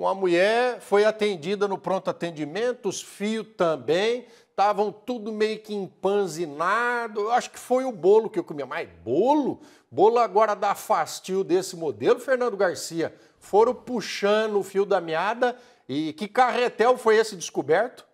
Uma mulher foi atendida no pronto atendimento, os fios também, estavam tudo meio que empanzinado. Eu acho que foi o bolo que eu comia. Mas bolo? Bolo agora da fastio desse modelo, Fernando Garcia. Foram puxando o fio da meada. E que carretel foi esse descoberto?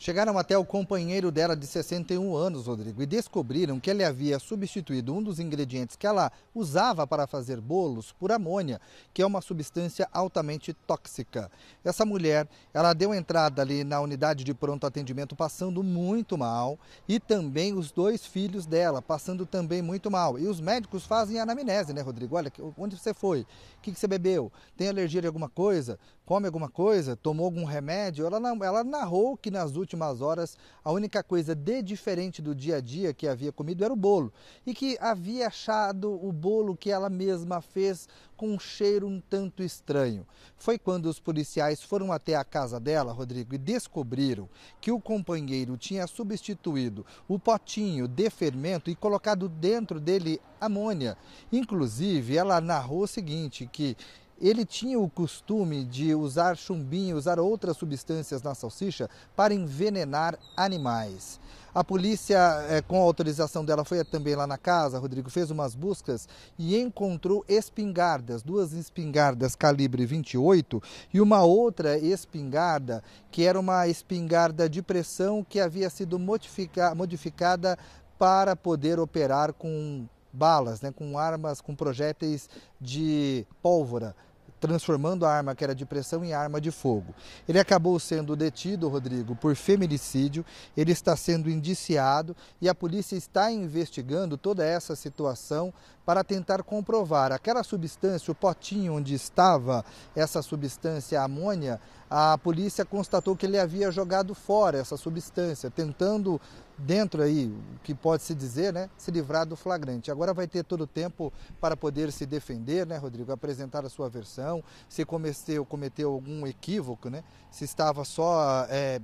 Chegaram até o companheiro dela de 61 anos, Rodrigo, e descobriram que ele havia substituído um dos ingredientes que ela usava para fazer bolos por amônia, que é uma substância altamente tóxica. Essa mulher, ela deu entrada ali na unidade de pronto atendimento passando muito mal e também os dois filhos dela passando também muito mal. E os médicos fazem anamnese, né, Rodrigo? Olha, onde você foi? O que você bebeu? Tem alergia de alguma coisa? come alguma coisa, tomou algum remédio, ela, ela narrou que nas últimas horas a única coisa de diferente do dia a dia que havia comido era o bolo e que havia achado o bolo que ela mesma fez com um cheiro um tanto estranho. Foi quando os policiais foram até a casa dela, Rodrigo, e descobriram que o companheiro tinha substituído o potinho de fermento e colocado dentro dele amônia. Inclusive, ela narrou o seguinte que ele tinha o costume de usar chumbinho, usar outras substâncias na salsicha para envenenar animais. A polícia, eh, com a autorização dela, foi também lá na casa, Rodrigo, fez umas buscas e encontrou espingardas, duas espingardas calibre 28 e uma outra espingarda que era uma espingarda de pressão que havia sido modifica, modificada para poder operar com balas, né, com armas, com projéteis de pólvora transformando a arma que era de pressão em arma de fogo. Ele acabou sendo detido, Rodrigo, por feminicídio, ele está sendo indiciado e a polícia está investigando toda essa situação para tentar comprovar aquela substância, o potinho onde estava essa substância a amônia, a polícia constatou que ele havia jogado fora essa substância, tentando dentro aí, o que pode se dizer, né, se livrar do flagrante. Agora vai ter todo o tempo para poder se defender, né, Rodrigo, apresentar a sua versão, se cometeu, cometeu algum equívoco, né, se estava só, é,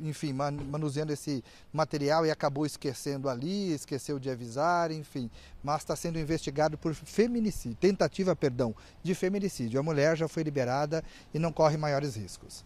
enfim, manuseando esse material e acabou esquecendo ali, esqueceu de avisar, enfim, mas está sendo investigado por feminicídio, tentativa, perdão, de feminicídio. A mulher já foi liberada e não corre maiores riscos.